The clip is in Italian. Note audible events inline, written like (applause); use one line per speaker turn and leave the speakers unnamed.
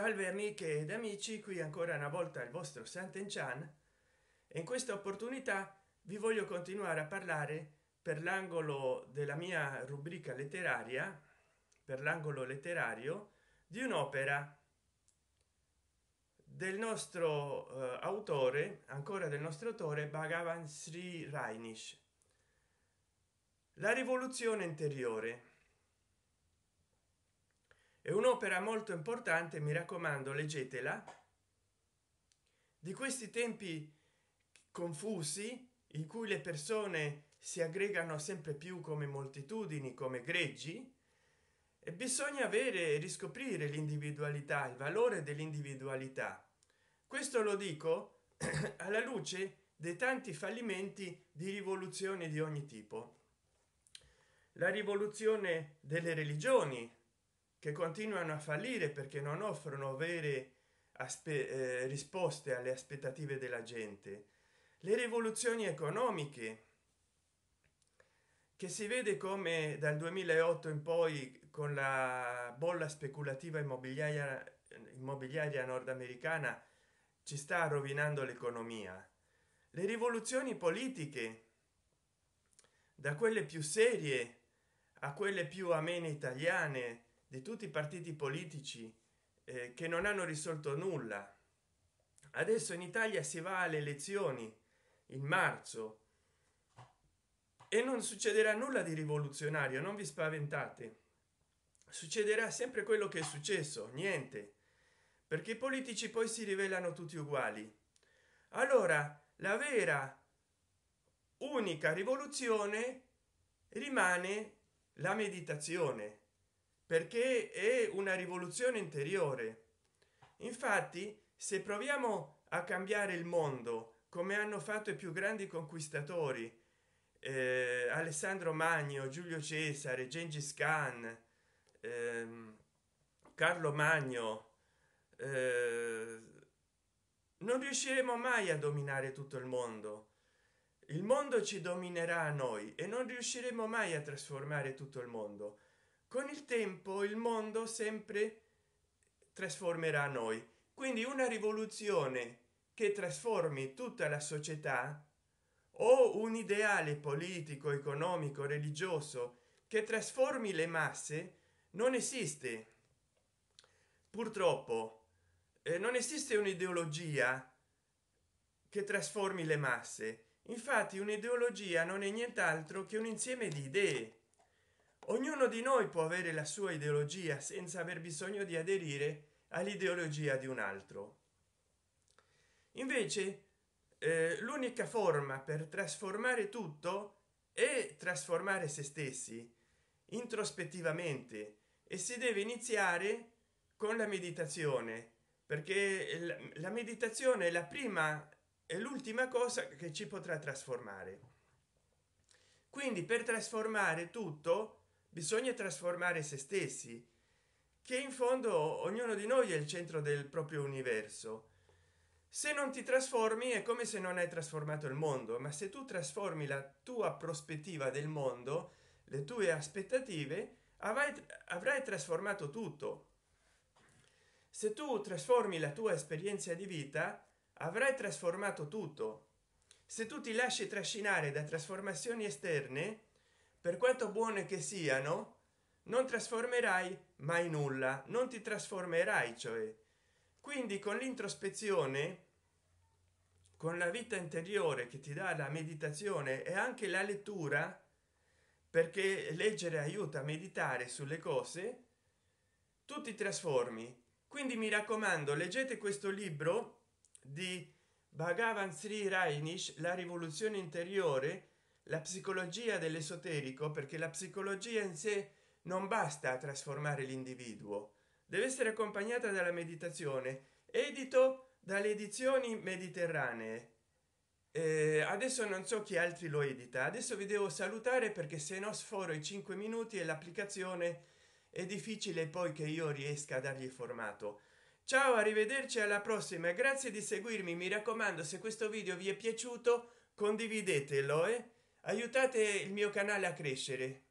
salve amiche ed amici qui ancora una volta il vostro santen chan e in questa opportunità vi voglio continuare a parlare per l'angolo della mia rubrica letteraria per l'angolo letterario di un'opera del nostro eh, autore ancora del nostro autore bhagavan sri rainish la rivoluzione interiore è un'opera molto importante mi raccomando leggetela di questi tempi confusi in cui le persone si aggregano sempre più come moltitudini come greggi e bisogna avere e riscoprire l'individualità il valore dell'individualità questo lo dico (clears throat) alla luce dei tanti fallimenti di rivoluzioni di ogni tipo la rivoluzione delle religioni che continuano a fallire perché non offrono vere eh, risposte alle aspettative della gente le rivoluzioni economiche che si vede come dal 2008 in poi con la bolla speculativa immobiliaria immobiliaria nordamericana ci sta rovinando l'economia le rivoluzioni politiche da quelle più serie a quelle più amene italiane di tutti i partiti politici eh, che non hanno risolto nulla adesso in italia si va alle elezioni in marzo e non succederà nulla di rivoluzionario non vi spaventate succederà sempre quello che è successo niente perché i politici poi si rivelano tutti uguali allora la vera unica rivoluzione rimane la meditazione perché è una rivoluzione interiore infatti se proviamo a cambiare il mondo come hanno fatto i più grandi conquistatori eh, alessandro magno giulio cesare gengis khan ehm, carlo magno eh, non riusciremo mai a dominare tutto il mondo il mondo ci dominerà a noi e non riusciremo mai a trasformare tutto il mondo con il tempo il mondo sempre trasformerà noi quindi una rivoluzione che trasformi tutta la società o un ideale politico economico religioso che trasformi le masse non esiste purtroppo eh, non esiste un'ideologia che trasformi le masse infatti un'ideologia non è nient'altro che un insieme di idee ognuno di noi può avere la sua ideologia senza aver bisogno di aderire all'ideologia di un altro invece eh, l'unica forma per trasformare tutto è trasformare se stessi introspettivamente e si deve iniziare con la meditazione perché la meditazione è la prima e l'ultima cosa che ci potrà trasformare quindi per trasformare tutto bisogna trasformare se stessi che in fondo ognuno di noi è il centro del proprio universo se non ti trasformi è come se non hai trasformato il mondo ma se tu trasformi la tua prospettiva del mondo le tue aspettative avrai, avrai trasformato tutto se tu trasformi la tua esperienza di vita avrai trasformato tutto se tu ti lasci trascinare da trasformazioni esterne per quanto buone che siano non trasformerai mai nulla non ti trasformerai cioè quindi con l'introspezione con la vita interiore che ti dà la meditazione e anche la lettura perché leggere aiuta a meditare sulle cose tu ti trasformi quindi mi raccomando leggete questo libro di bhagavan sri rainish la rivoluzione interiore la psicologia dell'esoterico perché la psicologia in sé non basta a trasformare l'individuo deve essere accompagnata dalla meditazione edito dalle edizioni mediterranee eh, adesso non so chi altri lo edita adesso vi devo salutare perché se no sforo i 5 minuti e l'applicazione è difficile poi che io riesca a dargli formato ciao arrivederci alla prossima grazie di seguirmi mi raccomando se questo video vi è piaciuto condividetelo eh? aiutate il mio canale a crescere